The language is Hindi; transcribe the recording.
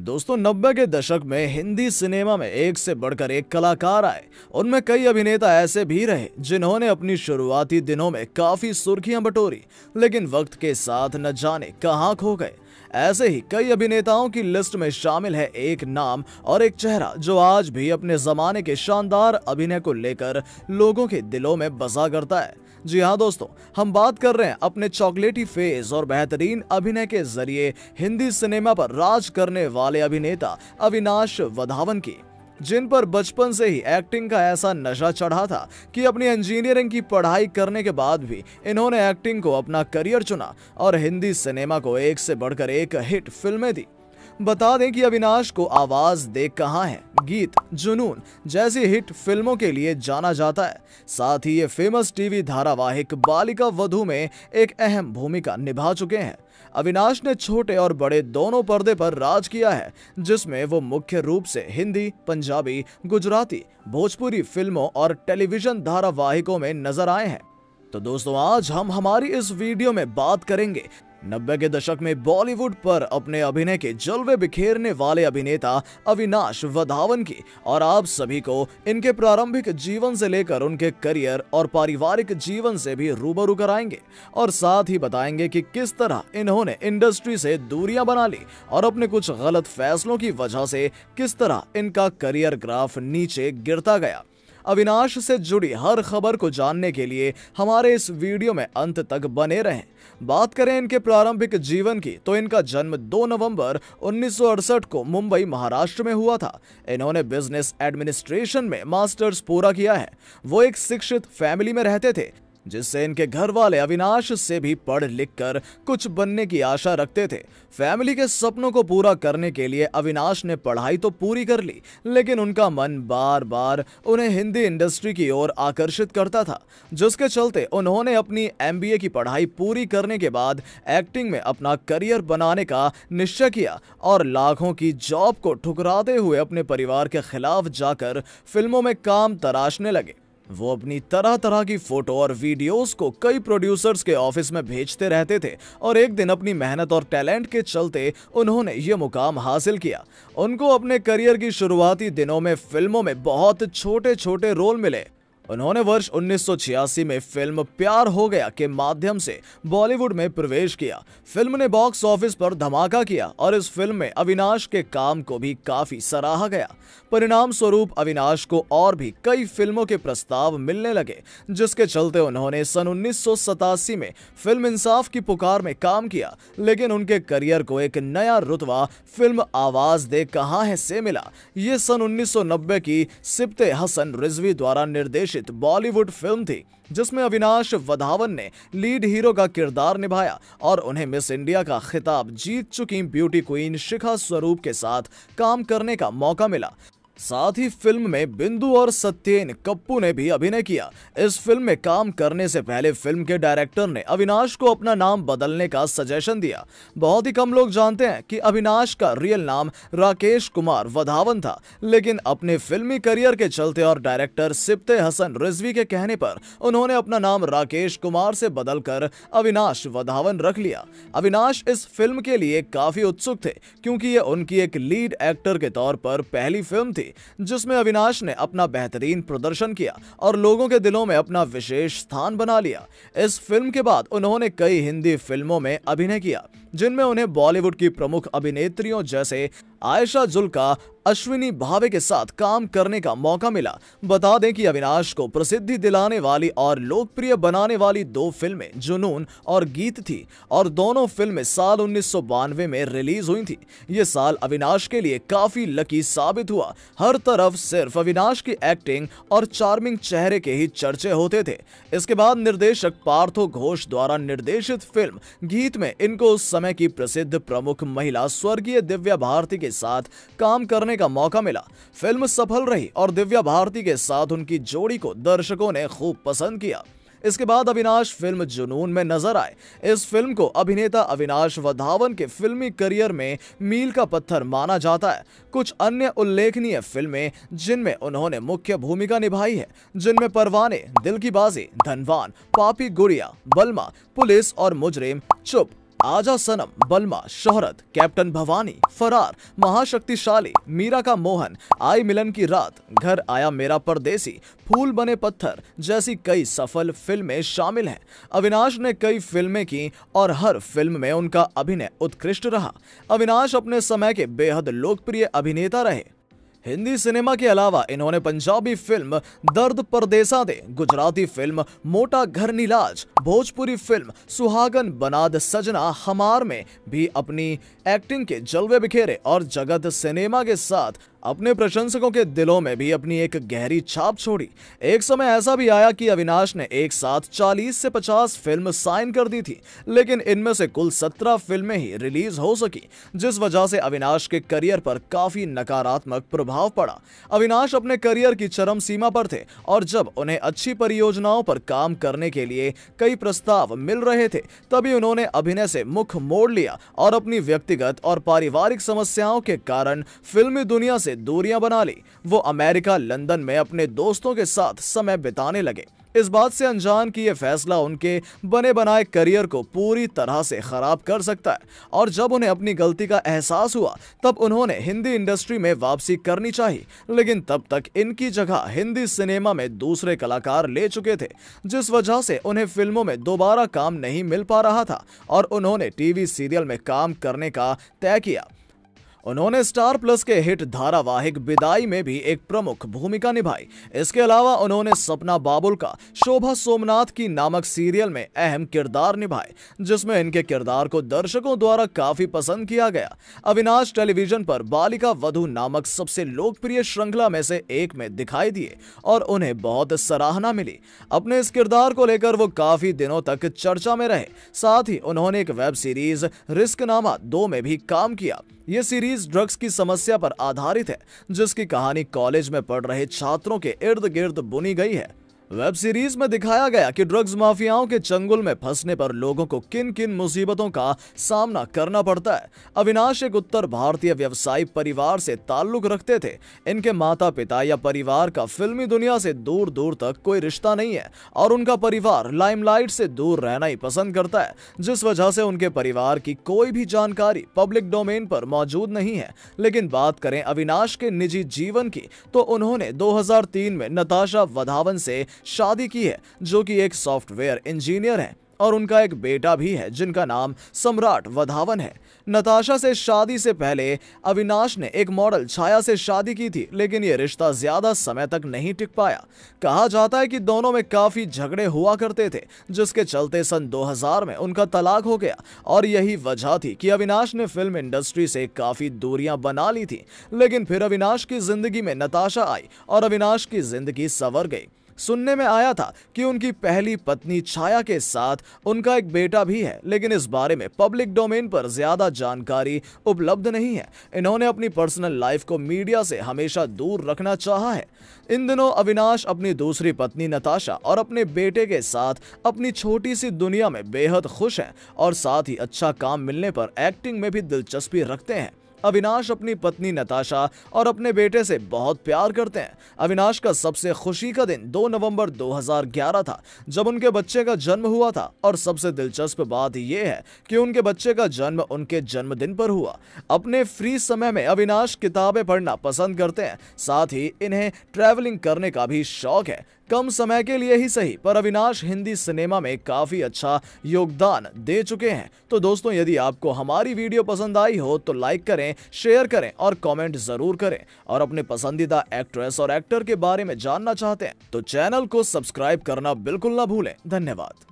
दोस्तों नब्बे के दशक में हिंदी सिनेमा में एक से बढ़कर एक कलाकार आए उनमें कई अभिनेता ऐसे भी रहे जिन्होंने अपनी शुरुआती दिनों में काफी सुर्खियां बटोरी लेकिन वक्त के साथ न जाने कहाँ खो गए ऐसे ही कई अभिनेताओं की लिस्ट में शामिल है एक नाम और एक चेहरा जो आज भी अपने जमाने के शानदार अभिनय को लेकर लोगों के दिलों में बसा करता है जी हाँ दोस्तों हम बात कर रहे हैं अपने चॉकलेटी फेज और बेहतरीन अभिनय के जरिए हिंदी सिनेमा पर राज करने वाले अभिनेता अविनाश वधावन की जिन पर बचपन से ही एक्टिंग का ऐसा नशा चढ़ा था कि अपनी इंजीनियरिंग की पढ़ाई करने के बाद भी इन्होंने एक्टिंग को अपना करियर चुना और हिंदी सिनेमा को एक से बढ़कर एक हिट फिल्में दी बता दें कि अविनाश को आवाज दे कहाँ है गीत जुनून जैसी हिट फिल्मों के लिए जाना जाता है साथ ही ये फेमस टीवी धारावाहिक बालिका वधु में एक अहम भूमिका निभा चुके हैं अविनाश ने छोटे और बड़े दोनों पर्दे पर राज किया है जिसमें वो मुख्य रूप से हिंदी पंजाबी गुजराती भोजपुरी फिल्मों और टेलीविजन धारावाहिकों में नजर आए हैं तो दोस्तों आज हम हमारी इस वीडियो में बात करेंगे नब्बे के दशक में बॉलीवुड पर अपने अभिनय के जलवे बिखेरने वाले अभिनेता अविनाश वधावन की और आप सभी को इनके प्रारंभिक जीवन से लेकर उनके करियर और पारिवारिक जीवन से भी रूबरू कराएंगे और साथ ही बताएंगे कि किस तरह इन्होंने इंडस्ट्री से दूरियां बना ली और अपने कुछ गलत फैसलों की वजह से किस तरह इनका करियर ग्राफ नीचे गिरता गया अविनाश से जुड़ी हर खबर को जानने के लिए हमारे इस वीडियो में अंत तक बने रहें बात करें इनके प्रारंभिक जीवन की तो इनका जन्म 2 नवंबर उन्नीस को मुंबई महाराष्ट्र में हुआ था इन्होंने बिजनेस एडमिनिस्ट्रेशन में मास्टर्स पूरा किया है वो एक शिक्षित फैमिली में रहते थे जिससे इनके घर वाले अविनाश से भी पढ़ लिख कर कुछ बनने की आशा रखते थे फैमिली के सपनों को पूरा करने के लिए अविनाश ने पढ़ाई तो पूरी कर ली लेकिन उनका मन बार बार उन्हें हिंदी इंडस्ट्री की ओर आकर्षित करता था जिसके चलते उन्होंने अपनी एम की पढ़ाई पूरी करने के बाद एक्टिंग में अपना करियर बनाने का निश्चय किया और लाखों की जॉब को ठुकराते हुए अपने परिवार के खिलाफ जाकर फिल्मों में काम तराशने लगे वो अपनी तरह तरह की फोटो और वीडियोस को कई प्रोड्यूसर्स के ऑफिस में भेजते रहते थे और एक दिन अपनी मेहनत और टैलेंट के चलते उन्होंने ये मुकाम हासिल किया उनको अपने करियर की शुरुआती दिनों में फिल्मों में बहुत छोटे छोटे रोल मिले उन्होंने वर्ष 1986 में फिल्म प्यार हो गया के माध्यम से बॉलीवुड में प्रवेश किया फिल्म ने बॉक्स ऑफिस पर धमाका किया और इस फिल्म में अविनाश के काम को भी काफी सराहा गया परिणाम स्वरूप अविनाश को और भी कई फिल्मों के प्रस्ताव मिलने लगे जिसके चलते उन्होंने सन उन्नीस में फिल्म इंसाफ की पुकार में काम किया लेकिन उनके करियर को एक नया रुतवा फिल्म आवाज दे कहा है से मिला ये सन 1990 की सिप्ते हसन रिजवी द्वारा निर्देशित निर्देशित बॉलीवुड फिल्म थी जिसमें अविनाश वधावन ने लीड हीरो का किरदार निभाया और उन्हें मिस इंडिया का खिताब जीत चुकी ब्यूटी क्वीन शिखा स्वरूप के साथ काम करने का मौका मिला साथ ही फिल्म में बिंदु और सत्येन कप्पू ने भी अभिनय किया इस फिल्म में काम करने से पहले फिल्म के डायरेक्टर ने अविनाश को अपना नाम बदलने का सजेशन दिया बहुत ही कम लोग जानते हैं कि अविनाश का रियल नाम राकेश कुमार वधावन था लेकिन अपने फिल्मी करियर के चलते और डायरेक्टर सिप्ते हसन रिजवी के कहने पर उन्होंने अपना नाम राकेश कुमार से बदलकर अविनाश वधावन रख लिया अविनाश इस फिल्म के लिए काफी उत्सुक थे क्योंकि ये उनकी एक लीड एक्टर के तौर पर पहली फिल्म थी थी जिसमें अविनाश ने अपना बेहतरीन प्रदर्शन किया और लोगों के दिलों में अपना विशेष स्थान बना लिया इस फिल्म के बाद उन्होंने कई हिंदी फिल्मों में अभिनय किया जिनमें उन्हें बॉलीवुड की प्रमुख अभिनेत्रियों जैसे आयशा जुल का अश्विनी भावे के साथ काम करने का मौका मिला बता दें कि अविनाश को प्रसिद्धि दिलाने वाली और लोकप्रिय बनाने वाली दो फिल्में जुनून और गीत थी और दोनों फिल्में साल उन्नीस में रिलीज हुई थी ये साल अविनाश के लिए काफी लकी साबित हुआ हर तरफ सिर्फ अविनाश की एक्टिंग और चार्मिंग चेहरे के ही चर्चे होते थे इसके बाद निर्देशक पार्थो घोष द्वारा निर्देशित फिल्म गीत में इनको उस समय की प्रसिद्ध प्रमुख महिला स्वर्गीय दिव्या भारती के साथ काम करने का मौका मिला फिल्म सफल रही और दिव्या भारती के साथ उनकी जोड़ी को दर्शकों ने खूब पसंद किया इसके बाद अविनाश फिल्म जुनून में नजर आए इस फिल्म को अभिनेता अविनाश वधावन के फिल्मी करियर में मील का पत्थर माना जाता है कुछ अन्य उल्लेखनीय फिल्में जिनमें उन्होंने मुख्य भूमिका निभाई है जिनमें परवाने दिल की बाजी धनवान पापी गुड़िया बलमा पुलिस और मुजरिम चुप आजा सनम बलमा शोहरत कैप्टन भवानी फरार महाशक्तिशाली मीरा का मोहन आई मिलन की रात घर आया मेरा परदेसी फूल बने पत्थर जैसी कई सफल फिल्में शामिल हैं अविनाश ने कई फिल्में की और हर फिल्म में उनका अभिनय उत्कृष्ट रहा अविनाश अपने समय के बेहद लोकप्रिय अभिनेता रहे हिंदी सिनेमा के अलावा इन्होंने पंजाबी फिल्म दर्द परदेसा दे गुजराती फिल्म मोटा घर नीलाज भोजपुरी फिल्म सुहागन बनाद सजना हमार में भी अपनी एक्टिंग के जलवे बिखेरे और जगत सिनेमा के साथ अपने प्रशंसकों के दिलों में भी अपनी एक गहरी छाप छोड़ी एक समय ऐसा भी आया कि अविनाश ने एक साथ 40 से 50 फिल्म साइन कर दी थी लेकिन इनमें से कुल 17 फिल्में ही रिलीज हो सकी जिस वजह से अविनाश के करियर पर काफी नकारात्मक प्रभाव पड़ा अविनाश अपने करियर की चरम सीमा पर थे और जब उन्हें अच्छी परियोजनाओं पर काम करने के लिए कई प्रस्ताव मिल रहे थे तभी उन्होंने अभिनय से मुख मोड़ लिया और अपनी व्यक्तिगत और पारिवारिक समस्याओं के कारण फिल्मी दुनिया से से दूरियां बना ली वो अमेरिका लंदन में अपने दोस्तों के साथ समय बिताने लगे इस बात से अनजान कि यह फैसला उनके बने बनाए करियर को पूरी तरह से खराब कर सकता है और जब उन्हें अपनी गलती का एहसास हुआ तब उन्होंने हिंदी इंडस्ट्री में वापसी करनी चाहिए लेकिन तब तक इनकी जगह हिंदी सिनेमा में दूसरे कलाकार ले चुके थे जिस वजह से उन्हें फिल्मों में दोबारा काम नहीं मिल पा रहा था और उन्होंने टीवी सीरियल में काम करने का तय किया उन्होंने स्टार प्लस के हिट धारावाहिक विदाई में भी एक प्रमुख भूमिका निभाई इसके अलावा उन्होंने सपना बाबुल का शोभा सोमनाथ की नामक सीरियल में अहम किरदार निभाए जिसमें इनके किरदार को दर्शकों द्वारा काफी पसंद किया गया अविनाश टेलीविजन पर बालिका वधु नामक सबसे लोकप्रिय श्रृंखला में से एक में दिखाई दिए और उन्हें बहुत सराहना मिली अपने इस किरदार को लेकर वो काफी दिनों तक चर्चा में रहे साथ ही उन्होंने एक वेब सीरीज रिस्क नामा दो में भी काम किया ये सीरीज ड्रग्स की समस्या पर आधारित है जिसकी कहानी कॉलेज में पढ़ रहे छात्रों के इर्द गिर्द बुनी गई है वेब सीरीज में दिखाया गया कि ड्रग्स माफियाओं के चंगुल में फंसने पर लोगों को किन किन मुसीबतों का सामना करना पड़ता है अविनाश एक उत्तर भारतीय व्यवसायी परिवार से ताल्लुक रखते थे इनके माता पिता या परिवार का फिल्मी दुनिया से दूर दूर तक कोई रिश्ता नहीं है और उनका परिवार लाइमलाइट से दूर रहना ही पसंद करता है जिस वजह से उनके परिवार की कोई भी जानकारी पब्लिक डोमेन पर मौजूद नहीं है लेकिन बात करें अविनाश के निजी जीवन की तो उन्होंने दो में नताशा वधावन से शादी की है जो कि एक सॉफ्टवेयर इंजीनियर है और उनका एक बेटा भी है जिनका नाम सम्राट वधावन है नताशा से शादी से पहले अविनाश ने एक मॉडल छाया से शादी की थी लेकिन यह रिश्ता ज्यादा समय तक नहीं टिक पाया कहा जाता है कि दोनों में काफी झगड़े हुआ करते थे जिसके चलते सन 2000 में उनका तलाक हो गया और यही वजह थी कि अविनाश ने फिल्म इंडस्ट्री से काफी दूरियां बना ली थी लेकिन फिर अविनाश की जिंदगी में नताशा आई और अविनाश की जिंदगी सवर गई सुनने में आया था कि उनकी पहली पत्नी छाया के साथ उनका एक बेटा भी है लेकिन इस बारे में पब्लिक डोमेन पर ज्यादा जानकारी उपलब्ध नहीं है इन्होंने अपनी पर्सनल लाइफ को मीडिया से हमेशा दूर रखना चाहा है इन दिनों अविनाश अपनी दूसरी पत्नी नताशा और अपने बेटे के साथ अपनी छोटी सी दुनिया में बेहद खुश हैं और साथ ही अच्छा काम मिलने पर एक्टिंग में भी दिलचस्पी रखते हैं अविनाश अपनी पत्नी नताशा और अपने बेटे से बहुत प्यार करते हैं अविनाश का सबसे खुशी का दिन 2 नवंबर 2011 था जब उनके बच्चे का जन्म हुआ था और सबसे दिलचस्प बात यह है कि उनके बच्चे का जन्म उनके जन्मदिन पर हुआ अपने फ्री समय में अविनाश किताबें पढ़ना पसंद करते हैं साथ ही इन्हें ट्रैवलिंग करने का भी शौक है कम समय के लिए ही सही पर अविनाश हिंदी सिनेमा में काफी अच्छा योगदान दे चुके हैं तो दोस्तों यदि आपको हमारी वीडियो पसंद आई हो तो लाइक करें शेयर करें और कमेंट जरूर करें और अपने पसंदीदा एक्ट्रेस और एक्टर के बारे में जानना चाहते हैं तो चैनल को सब्सक्राइब करना बिल्कुल ना भूलें धन्यवाद